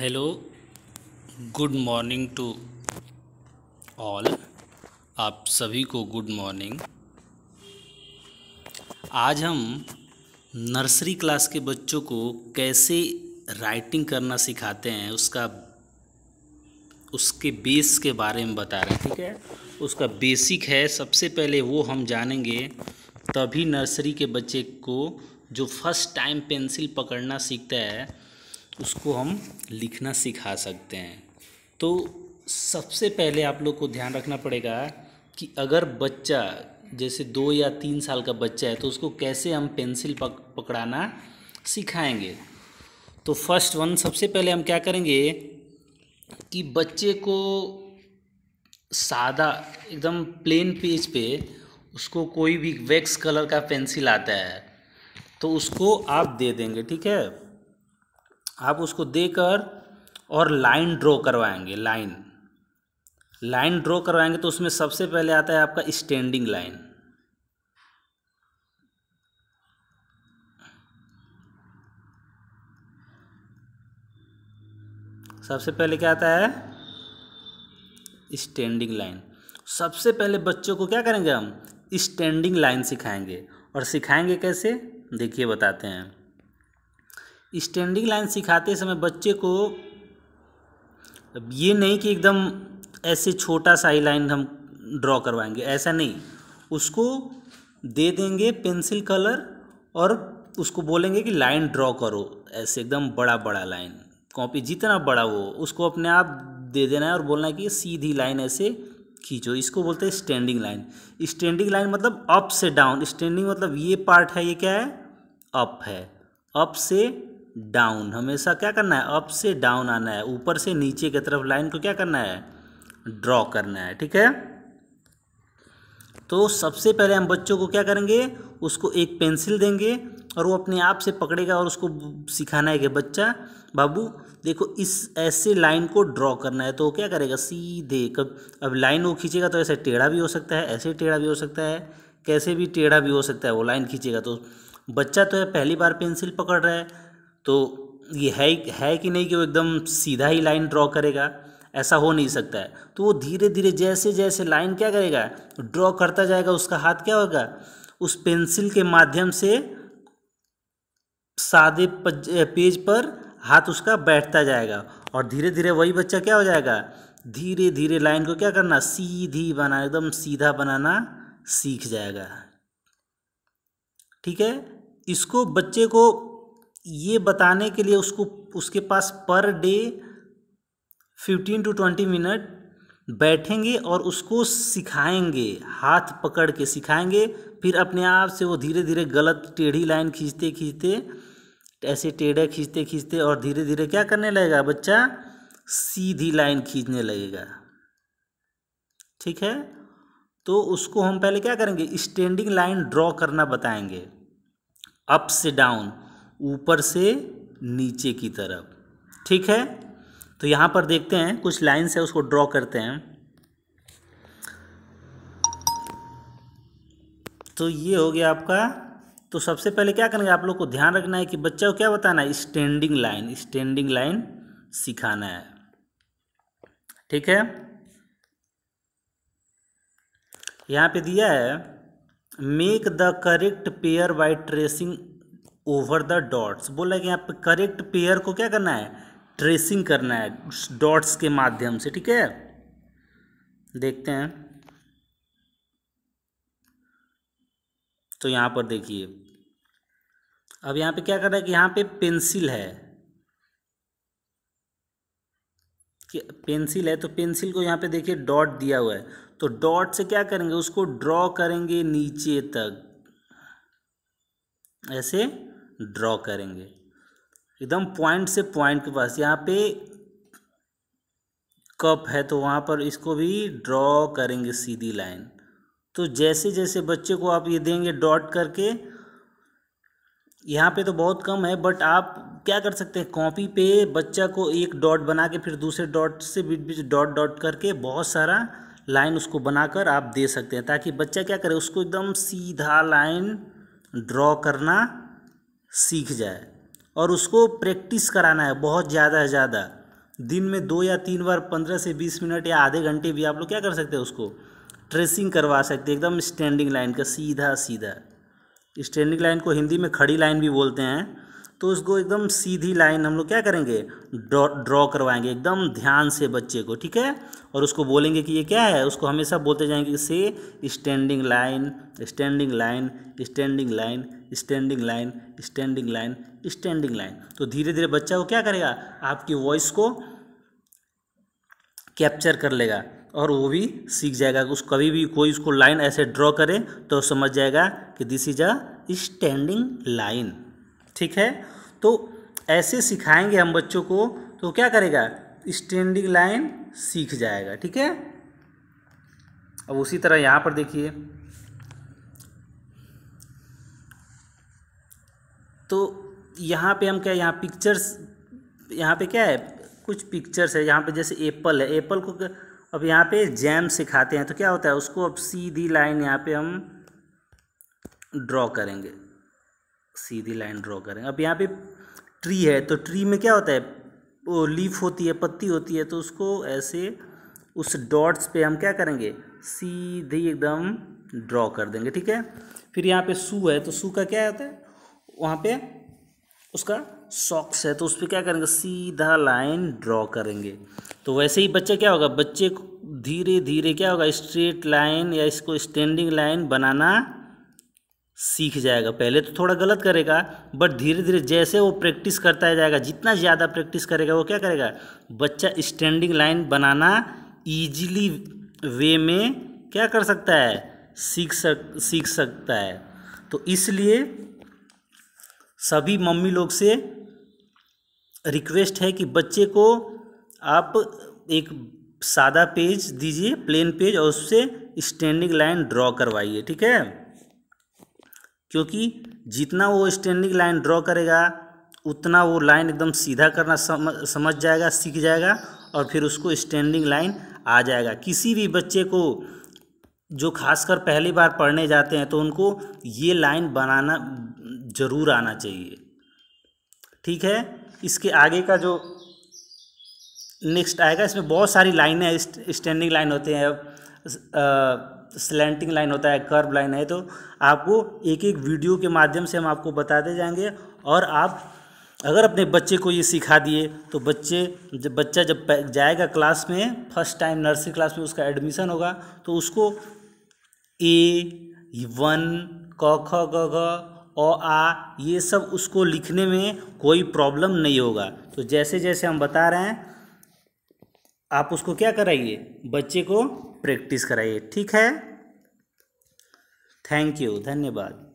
hello good morning to all आप सभी को गुड मॉर्निंग आज हम नर्सरी क्लास के बच्चों को कैसे राइटिंग करना सिखाते हैं उसका उसके बेस के बारे में बता रहे हैं ठीक है उसका बेसिक है सबसे पहले वो हम जानेंगे तभी नर्सरी के बच्चे को जो फर्स्ट टाइम पेंसिल पकड़ना सीखता है उसको हम लिखना सिखा सकते हैं तो सबसे पहले आप लोग को ध्यान रखना पड़ेगा कि अगर बच्चा जैसे दो या तीन साल का बच्चा है तो उसको कैसे हम पेंसिल पक, पकड़ाना सिखाएंगे तो फर्स्ट वन सबसे पहले हम क्या करेंगे कि बच्चे को सादा एकदम प्लेन पेज पे उसको कोई भी वैक्स कलर का पेंसिल आता है तो उसको आप दे देंगे ठीक है आप उसको देकर और लाइन ड्रॉ करवाएंगे लाइन लाइन ड्रॉ करवाएंगे तो उसमें सबसे पहले आता है आपका स्टैंडिंग लाइन सबसे पहले क्या आता है स्टैंडिंग लाइन सबसे पहले बच्चों को क्या करेंगे हम स्टैंडिंग लाइन सिखाएंगे और सिखाएंगे कैसे देखिए बताते हैं स्टैंडिंग लाइन सिखाते समय बच्चे को ये नहीं कि एकदम ऐसे छोटा सा ही लाइन हम ड्रॉ करवाएंगे ऐसा नहीं उसको दे देंगे पेंसिल कलर और उसको बोलेंगे कि लाइन ड्रॉ करो ऐसे एकदम बड़ा बड़ा लाइन कॉपी जितना बड़ा हो उसको अपने आप दे देना है और बोलना है कि सीधी लाइन ऐसे खींचो इसको बोलते हैं स्टैंडिंग लाइन स्टैंडिंग लाइन मतलब अप से डाउन स्टैंडिंग मतलब ये पार्ट है ये क्या है अप है अप से डाउन हमेशा क्या करना है अप से डाउन आना है ऊपर से नीचे की तरफ लाइन को क्या करना है ड्रॉ करना है ठीक है तो सबसे पहले हम बच्चों को क्या करेंगे उसको एक पेंसिल देंगे और वो अपने आप से पकड़ेगा और उसको सिखाना है कि बच्चा बाबू देखो इस ऐसे लाइन को ड्रॉ करना है तो वो क्या करेगा सीधे कब अब लाइन वो खींचेगा तो ऐसे टेढ़ा भी हो सकता है ऐसे टेढ़ा भी हो सकता है कैसे भी टेढ़ा भी हो सकता है वो लाइन खींचेगा तो बच्चा तो है पहली बार पेंसिल पकड़ रहा है तो ये है है कि नहीं कि वो एकदम सीधा ही लाइन ड्रॉ करेगा ऐसा हो नहीं सकता है तो वो धीरे धीरे जैसे जैसे लाइन क्या करेगा ड्रॉ करता जाएगा उसका हाथ क्या होगा उस पेंसिल के माध्यम से सादे पेज पर हाथ उसका बैठता जाएगा और धीरे धीरे वही बच्चा क्या हो जाएगा धीरे धीरे लाइन को क्या करना सीधी बना एकदम सीधा बनाना सीख जाएगा ठीक है इसको बच्चे को ये बताने के लिए उसको उसके पास per day fifteen to twenty minute बैठेंगे और उसको सिखाएंगे हाथ पकड़ के सिखाएंगे फिर अपने आप से वो धीरे धीरे गलत टेढ़ी लाइन खींचते खींचते ऐसे टेढ़े खींचते खींचते और धीरे धीरे क्या करने लगेगा बच्चा सीधी लाइन खींचने लगेगा ठीक है तो उसको हम पहले क्या करेंगे स्टैंडिंग लाइन ड्रॉ करना बताएंगे अप से डाउन ऊपर से नीचे की तरफ ठीक है तो यहाँ पर देखते हैं कुछ लाइन्स है उसको ड्रॉ करते हैं तो ये हो गया आपका तो सबसे पहले क्या करेंगे आप लोग को ध्यान रखना है कि बच्चा को क्या बताना है स्टैंडिंग लाइन स्टैंडिंग लाइन सिखाना है ठीक है यहाँ पे दिया है make the correct pair by tracing over the dots बोला कि यहाँ पे करेक्ट पेयर को क्या करना है ट्रेसिंग करना है डॉट्स के माध्यम से ठीक है देखते हैं तो यहाँ पर देखिए अब यहाँ पे क्या कर रहा है कि यहाँ पे पेंसिल है कि पेंसिल है तो पेंसिल को यहाँ पे देखिए डॉट दिया हुआ है तो डॉट से क्या करेंगे उसको ड्रॉ करेंगे नीचे तक ऐसे ड्रॉ करेंगे एकदम पॉइंट से पॉइंट के पास यहाँ पे कप है तो वहाँ पर इसको भी ड्रॉ करेंगे सीधी लाइन तो जैसे जैसे बच्चे को आप ये देंगे डॉट करके यहाँ पे तो बहुत कम है बट आप क्या कर सकते हैं कॉपी पे बच्चा को एक डॉट बना के फिर दूसरे डॉट से बीच बीच डॉट डॉट करके बहुत सारा लाइन उसको बनाकर आप दे सकते हैं ताकि बच्चा क्या करे उसको एकदम सीधा लाइन ड्रॉ करना सीख जाए और उसको प्रैक्टिस कराना है बहुत ज़्यादा से ज़्यादा दिन में दो या तीन बार पंद्रह से बीस मिनट या आधे घंटे भी आप लोग क्या कर सकते हैं उसको ट्रेसिंग करवा सकते हैं एकदम स्टैंडिंग लाइन का सीधा सीधा स्टैंडिंग लाइन को हिंदी में खड़ी लाइन भी बोलते हैं तो उसको एकदम सीधी लाइन हम लोग क्या करेंगे ड्रॉ ड्रॉ करवाएंगे एकदम ध्यान से बच्चे को ठीक है और उसको बोलेंगे कि ये क्या है उसको हमेशा बोलते जाएंगे से standing line standing line standing line standing line standing line standing line तो धीरे धीरे बच्चा को क्या करेगा आपकी वॉइस को कैप्चर कर लेगा और वो भी सीख जाएगा उस कभी भी कोई उसको लाइन ऐसे ड्रॉ करे तो समझ जाएगा कि this is a standing line ठीक है तो ऐसे सिखाएंगे हम बच्चों को तो क्या करेगा स्टैंडिंग लाइन सीख जाएगा ठीक है अब उसी तरह यहाँ पर देखिए तो यहाँ पे हम क्या यहाँ पिक्चर्स यहाँ पे क्या है कुछ पिक्चर्स है यहाँ पे जैसे एप्पल है एप्पल को अब यहाँ पे जैम सिखाते हैं तो क्या होता है उसको अब सीधी लाइन यहाँ पे हम ड्रॉ करेंगे सीधी लाइन ड्रॉ करेंगे अब यहाँ पे ट्री है तो ट्री में क्या होता है वो लीफ होती है पत्ती होती है तो उसको ऐसे उस डॉट्स पे हम क्या करेंगे सीधे एकदम ड्रॉ कर देंगे ठीक है फिर यहाँ पे सू है तो सू का क्या होता है वहाँ पे उसका सॉक्स है तो उस पर क्या करेंगे सीधा लाइन ड्रॉ करेंगे तो वैसे ही बच्चे क्या होगा बच्चे धीरे धीरे क्या होगा स्ट्रेट लाइन या इसको स्टैंडिंग लाइन बनाना सीख जाएगा पहले तो थोड़ा गलत करेगा बट धीरे धीरे जैसे वो प्रैक्टिस करता जाएगा जितना ज़्यादा प्रैक्टिस करेगा वो क्या करेगा बच्चा स्टैंडिंग लाइन बनाना ईजिली वे में क्या कर सकता है सीख सक सीख सकता है तो इसलिए सभी मम्मी लोग से रिक्वेस्ट है कि बच्चे को आप एक सादा पेज दीजिए प्लेन पेज और उससे स्टैंडिंग लाइन ड्रॉ करवाइए ठीक है क्योंकि जितना वो स्टैंडिंग लाइन ड्रॉ करेगा उतना वो लाइन एकदम सीधा करना समझ जाएगा सीख जाएगा और फिर उसको स्टैंडिंग लाइन आ जाएगा किसी भी बच्चे को जो खासकर पहली बार पढ़ने जाते हैं तो उनको ये लाइन बनाना ज़रूर आना चाहिए ठीक है इसके आगे का जो नेक्स्ट आएगा इसमें बहुत सारी लाइनें स्टैंडिंग लाइन होते हैं स्लैंटिंग लाइन होता है कर्व लाइन है तो आपको एक एक वीडियो के माध्यम से हम आपको बताते जाएंगे और आप अगर अपने बच्चे को ये सिखा दिए तो बच्चे जब बच्चा जब जाएगा क्लास में फर्स्ट टाइम नर्सरी क्लास में उसका एडमिशन होगा तो उसको ए वन क ख ग घ ओ आ ये सब उसको लिखने में कोई प्रॉब्लम नहीं होगा तो जैसे जैसे हम बता रहे हैं आप उसको क्या कराइए बच्चे को प्रैक्टिस कराइए ठीक है थैंक यू धन्यवाद